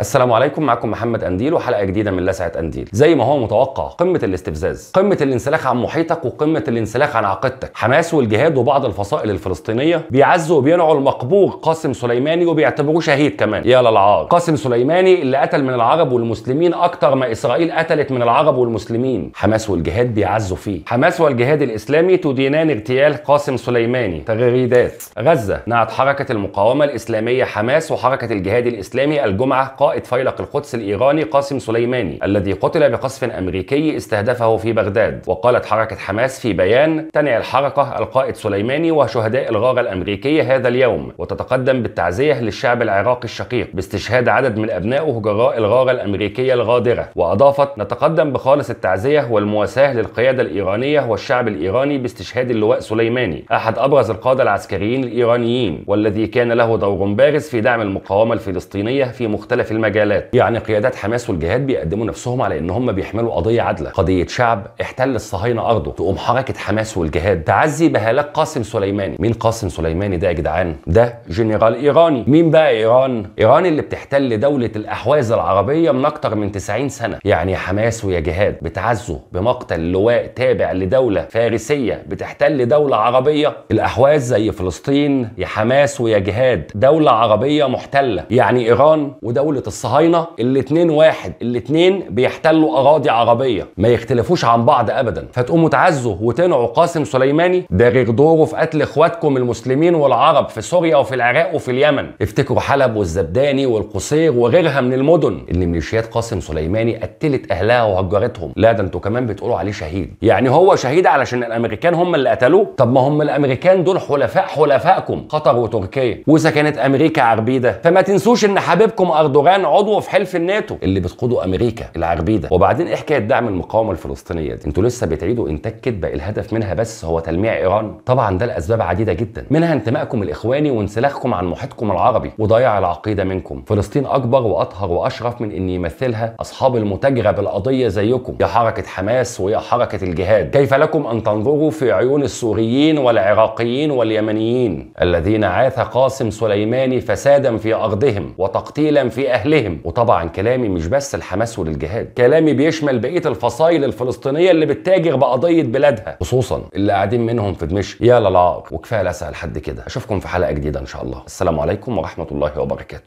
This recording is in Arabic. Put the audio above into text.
السلام عليكم معكم محمد انديل وحلقه جديده من لسعه انديل زي ما هو متوقع قمه الاستفزاز قمه الانسلاخ عن محيطك وقمه الانسلاخ عن عقيدتك حماس والجهاد وبعض الفصائل الفلسطينيه بيعزوا وبينعوا المقبوغ قاسم سليماني وبيعتبروه شهيد كمان يا للعار قاسم سليماني اللي قتل من العرب والمسلمين اكتر ما اسرائيل قتلت من العرب والمسلمين حماس والجهاد بيعزوا فيه حماس والجهاد الاسلامي تدينان اغتيال قاسم سليماني تغريدات غزه نعت حركه المقاومه الاسلاميه حماس وحركه الجهاد الاسلامي الجمعه قائد فيلق القدس الإيراني قاسم سليماني الذي قتل بقصف أمريكي استهدفه في بغداد وقالت حركة حماس في بيان تنعي الحركة القائد سليماني وشهداء الغارة الأمريكية هذا اليوم وتتقدم بالتعزية للشعب العراقي الشقيق باستشهاد عدد من أبنائه جراء الغارة الأمريكية الغادرة وأضافت نتقدم بخالص التعزية والمواساة للقيادة الإيرانية والشعب الإيراني باستشهاد اللواء سليماني أحد أبرز القادة العسكريين الإيرانيين والذي كان له دور بارز في دعم المقاومة الفلسطينية في مختلف المجالات يعني قيادات حماس والجهاد بيقدموا نفسهم على ان هم بيحملوا قضيه عادله قضيه شعب احتل الصهاينه ارضه تقوم حركه حماس والجهاد تعزي بهلاك قاسم سليماني مين قاسم سليماني ده يا جدعان ده جنرال ايراني مين بقى ايران ايران اللي بتحتل دوله الاحواز العربيه من اكتر من 90 سنه يعني حماس ويا جهاد بتعزوا بمقتل لواء تابع لدوله فارسيه بتحتل دوله عربيه الاحواز زي فلسطين يا حماس ويا جهاد دوله عربيه محتله يعني ايران ودوله الصهاينه الاثنين واحد الاثنين بيحتلوا اراضي عربيه ما يختلفوش عن بعض ابدا فتقوموا تعزوا وتنعوا قاسم سليماني دارغ دوره في قتل اخواتكم المسلمين والعرب في سوريا وفي العراق وفي اليمن افتكروا حلب والزبداني والقصير وغيرها من المدن اللي ميليشيات قاسم سليماني قتلت اهلها وهجرتهم لا ده انتوا كمان بتقولوا عليه شهيد يعني هو شهيد علشان الامريكان هم اللي قتلوه طب ما هم الامريكان دول حلفاء حلفائكم قطر وتركيا وسكنت امريكا عربيده فما تنسوش ان حبيبكم اردوغان كان عضو في حلف الناتو اللي بتقوده امريكا العربيده وبعدين ايه حكايه دعم المقاومه الفلسطينيه دي انتوا لسه بتعيدوا انتاج كذبه الهدف منها بس هو تلميع ايران طبعا ده لاسباب عديده جدا منها انتمائكم الاخواني وانسلاخكم عن محيطكم العربي وضياع العقيده منكم فلسطين اكبر واطهر واشرف من ان يمثلها اصحاب المتاجره بالقضيه زيكم يا حركه حماس ويا حركه الجهاد كيف لكم ان تنظروا في عيون السوريين والعراقيين واليمنيين الذين عاث قاسم سليماني فسادا في ارضهم وتقتيلا في أهل أهلهم وطبعا كلامي مش بس الحماس وللجهاد كلامي بيشمل بقية الفصائل الفلسطينية اللي بتتاجر بقضية بلادها خصوصا اللي قاعدين منهم في دمشق يا للعار وكفاية لسه لحد كده أشوفكم في حلقة جديدة إن شاء الله السلام عليكم ورحمة الله وبركاته